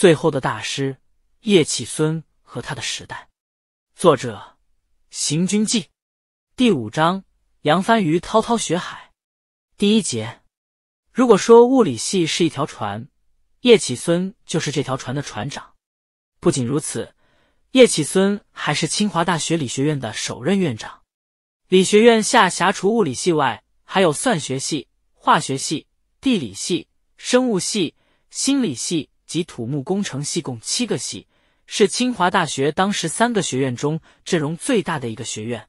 最后的大师叶启孙和他的时代，作者：行军记，第五章：扬帆于滔滔学海，第一节。如果说物理系是一条船，叶启孙就是这条船的船长。不仅如此，叶启孙还是清华大学理学院的首任院长。理学院下辖除物理系外，还有算学系、化学系、地理系、生物系、心理系。及土木工程系共七个系，是清华大学当时三个学院中阵容最大的一个学院。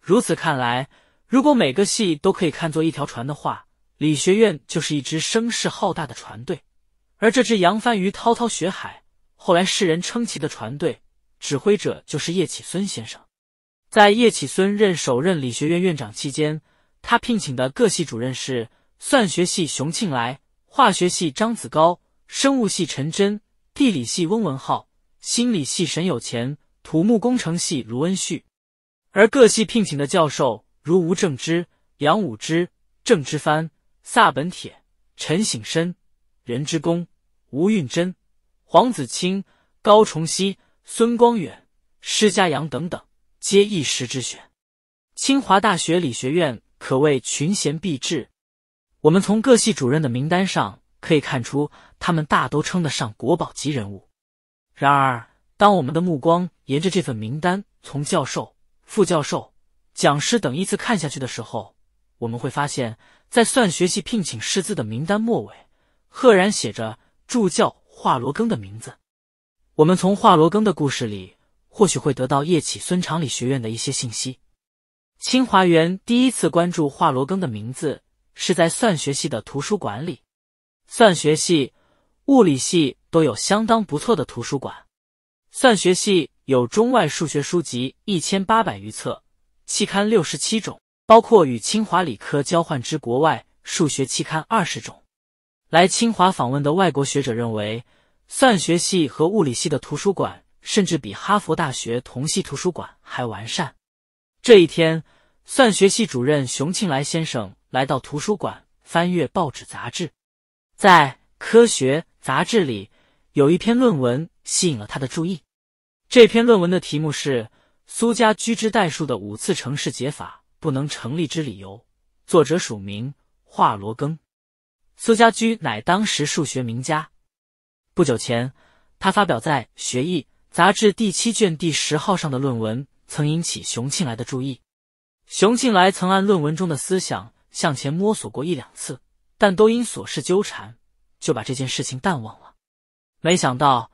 如此看来，如果每个系都可以看作一条船的话，理学院就是一支声势浩大的船队。而这支扬帆于滔滔学海、后来世人称奇的船队，指挥者就是叶启孙先生。在叶启孙任首任理学院院长期间，他聘请的各系主任是：算学系熊庆来，化学系张子高。生物系陈真，地理系翁文浩，心理系沈有钱，土木工程系卢恩旭，而各系聘请的教授如吴正之、杨武之、郑之藩、萨本铁、陈醒身、任之功、吴运珍、黄子清、高崇熙、孙光远、施家阳等等，皆一时之选。清华大学理学院可谓群贤毕至。我们从各系主任的名单上。可以看出，他们大都称得上国宝级人物。然而，当我们的目光沿着这份名单从教授、副教授、讲师等依次看下去的时候，我们会发现，在算学系聘请师资的名单末尾，赫然写着助教华罗庚的名字。我们从华罗庚的故事里，或许会得到叶启孙长理学院的一些信息。清华园第一次关注华罗庚的名字，是在算学系的图书馆里。算学系、物理系都有相当不错的图书馆。算学系有中外数学书籍一千八百余册，期刊六十七种，包括与清华理科交换之国外数学期刊二十种。来清华访问的外国学者认为，算学系和物理系的图书馆甚至比哈佛大学同系图书馆还完善。这一天，算学系主任熊庆来先生来到图书馆翻阅报纸杂志。在科学杂志里有一篇论文吸引了他的注意，这篇论文的题目是《苏家驹之代数的五次程式解法不能成立之理由》，作者署名华罗庚。苏家驹乃当时数学名家。不久前，他发表在学艺杂志第七卷第十号上的论文曾引起熊庆来的注意，熊庆来曾按论文中的思想向前摸索过一两次。但都因琐事纠缠，就把这件事情淡忘了。没想到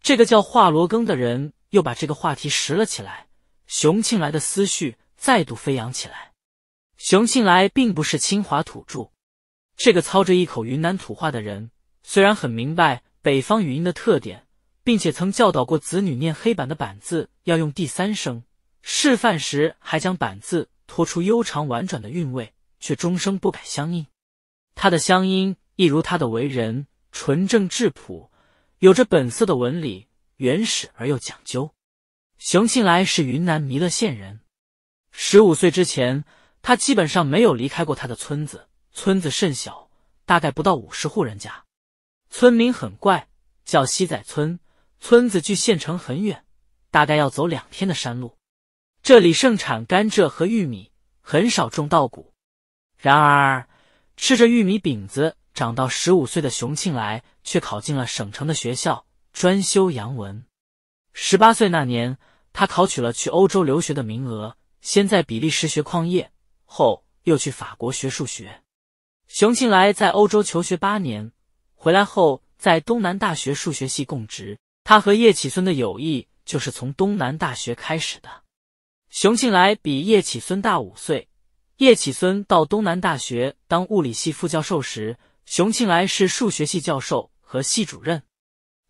这个叫华罗庚的人又把这个话题拾了起来，熊庆来的思绪再度飞扬起来。熊庆来并不是清华土著，这个操着一口云南土话的人，虽然很明白北方语音的特点，并且曾教导过子女念黑板的板字要用第三声，示范时还将板字拖出悠长婉转的韵味，却终生不改乡音。他的乡音亦如他的为人，纯正质朴，有着本色的纹理，原始而又讲究。熊庆来是云南弥勒县人，十五岁之前，他基本上没有离开过他的村子。村子甚小，大概不到五十户人家。村民很怪，叫西仔村。村子距县城很远，大概要走两天的山路。这里盛产甘蔗和玉米，很少种稻谷。然而。吃着玉米饼子长到十五岁的熊庆来，却考进了省城的学校，专修洋文。十八岁那年，他考取了去欧洲留学的名额，先在比利时学矿业，后又去法国学数学。熊庆来在欧洲求学八年，回来后在东南大学数学系供职。他和叶启孙的友谊就是从东南大学开始的。熊庆来比叶启孙大五岁。叶启孙到东南大学当物理系副教授时，熊庆来是数学系教授和系主任。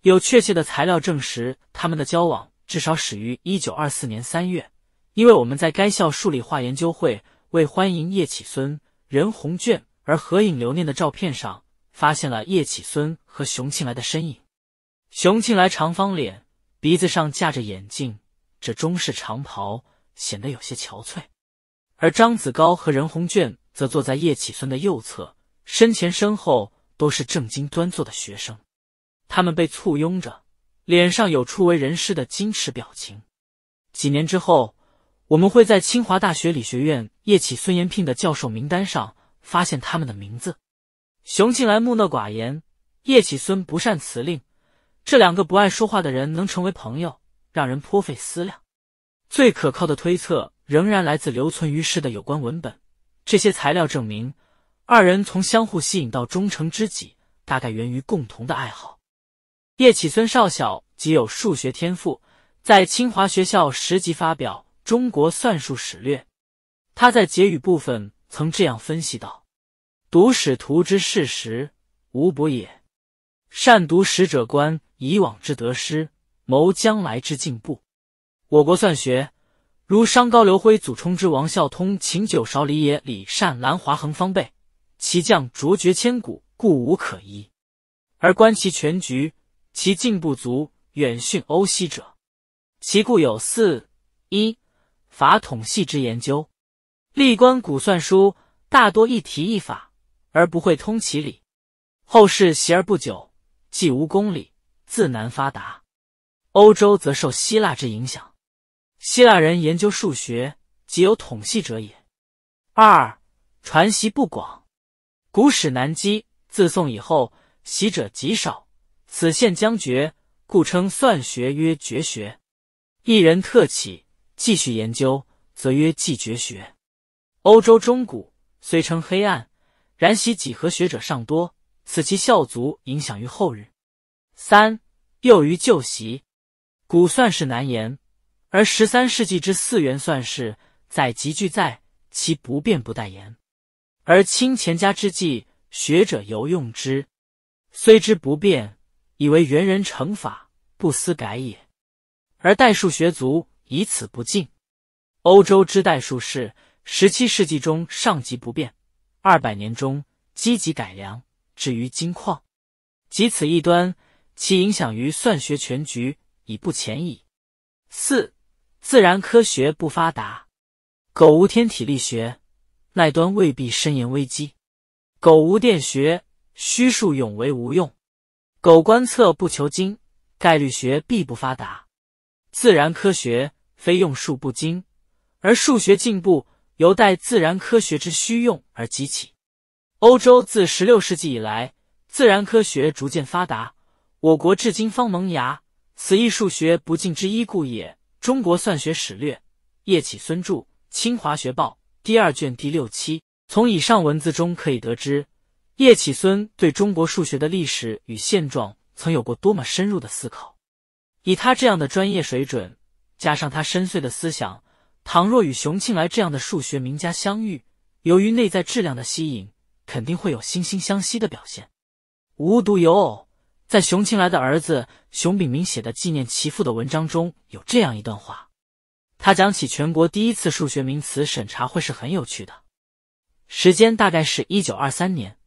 有确切的材料证实，他们的交往至少始于1924年3月，因为我们在该校数理化研究会为欢迎叶启孙、任红卷而合影留念的照片上，发现了叶启孙和熊庆来的身影。熊庆来长方脸，鼻子上架着眼镜，这中式长袍显得有些憔悴。而张子高和任红隽则坐在叶启孙的右侧，身前身后都是正襟端坐的学生，他们被簇拥着，脸上有初为人师的矜持表情。几年之后，我们会在清华大学理学院叶启孙延聘的教授名单上发现他们的名字。熊庆来木讷寡言，叶启孙不善辞令，这两个不爱说话的人能成为朋友，让人颇费思量。最可靠的推测。仍然来自留存于世的有关文本。这些材料证明，二人从相互吸引到忠诚知己，大概源于共同的爱好。叶启孙少小极有数学天赋，在清华学校十级发表《中国算术史略》。他在结语部分曾这样分析道：“读史图之事实，无不也；善读史者，观以往之得失，谋将来之进步。我国算学。”如商高、刘辉祖冲之、王孝通、秦九韶、李野、李善、兰华、恒方辈，其将卓绝千古，故无可依。而观其全局，其进不足，远逊欧西者，其故有四：一、法统系之研究；历官古算书，大多一题一法，而不会通其理。后世习而不久，既无公理，自难发达。欧洲则受希腊之影响。希腊人研究数学，即有统系者也。二传习不广，古史难稽。自宋以后，习者极少，此现将绝，故称算学曰绝学。一人特起，继续研究，则曰继绝学。欧洲中古虽称黑暗，然习几何学者尚多，此其效足影响于后日。三又于旧习，古算式难言。而十三世纪之四元算式载集俱在，其不变不待言。而清钱家之际，学者犹用之，虽之不变，以为元人成法，不思改也。而代数学族以此不敬。欧洲之代数是十七世纪中上级不变，二百年中积极改良。至于金矿，即此一端，其影响于算学全局已不浅矣。四。自然科学不发达，苟无天体力学，奈端未必深言危机；苟无电学，虚数永为无用；苟观测不求精，概率学必不发达。自然科学非用数不精，而数学进步由待自然科学之需用而激起。欧洲自十六世纪以来，自然科学逐渐发达，我国至今方萌芽，此一数学不尽之一故也。《中国算学史略》，叶企孙著，《清华学报》第二卷第六期。从以上文字中可以得知，叶企孙对中国数学的历史与现状曾有过多么深入的思考。以他这样的专业水准，加上他深邃的思想，倘若与熊庆来这样的数学名家相遇，由于内在质量的吸引，肯定会有惺惺相惜的表现。无独有偶。在熊庆来的儿子熊秉明写的纪念其父的文章中有这样一段话，他讲起全国第一次数学名词审查会是很有趣的，时间大概是一九二三年，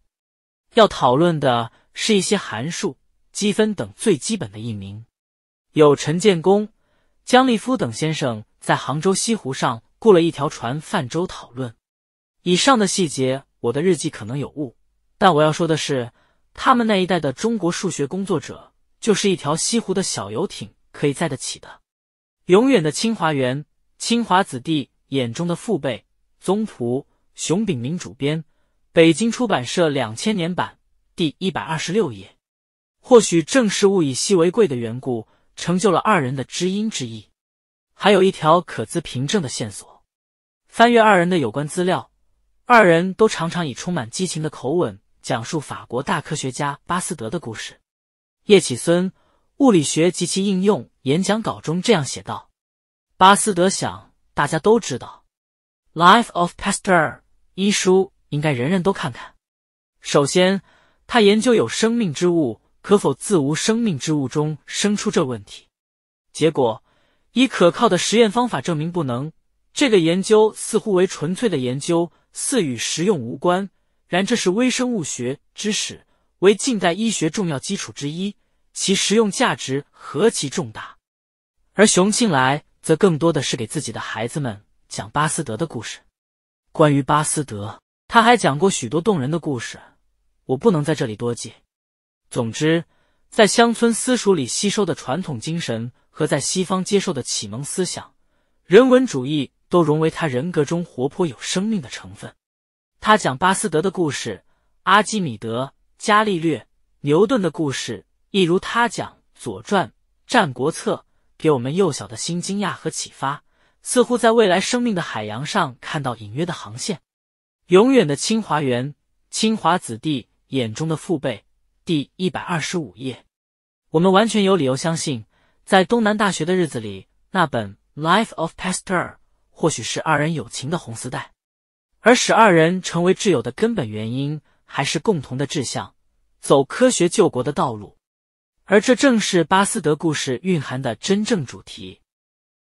要讨论的是一些函数、积分等最基本的一名，有陈建功、江立夫等先生在杭州西湖上雇了一条船泛舟讨论。以上的细节我的日记可能有误，但我要说的是。他们那一代的中国数学工作者，就是一条西湖的小游艇可以载得起的。永远的清华园，清华子弟眼中的父辈宗仆。熊秉明主编，北京出版社两千年版，第一百二十六页。或许正是物以稀为贵的缘故，成就了二人的知音之谊。还有一条可资凭证的线索：翻阅二人的有关资料，二人都常常以充满激情的口吻。讲述法国大科学家巴斯德的故事，叶启孙《物理学及其应用》演讲稿中这样写道：“巴斯德想，大家都知道，《Life of Pasteur》医书应该人人都看看。首先，他研究有生命之物可否自无生命之物中生出这问题，结果以可靠的实验方法证明不能。这个研究似乎为纯粹的研究，似与实用无关。”然这是微生物学知识，为近代医学重要基础之一，其实用价值何其重大。而熊庆来则更多的是给自己的孩子们讲巴斯德的故事。关于巴斯德，他还讲过许多动人的故事，我不能在这里多记。总之，在乡村私塾里吸收的传统精神和在西方接受的启蒙思想、人文主义，都融为他人格中活泼有生命的成分。他讲巴斯德的故事，阿基米德、伽利略、牛顿的故事，一如他讲《左传》《战国策》，给我们幼小的心惊讶和启发，似乎在未来生命的海洋上看到隐约的航线。永远的清华园，清华子弟眼中的父辈，第一百二十五页。我们完全有理由相信，在东南大学的日子里，那本《Life of Pasteur》或许是二人友情的红丝带。而使二人成为挚友的根本原因，还是共同的志向，走科学救国的道路，而这正是巴斯德故事蕴含的真正主题。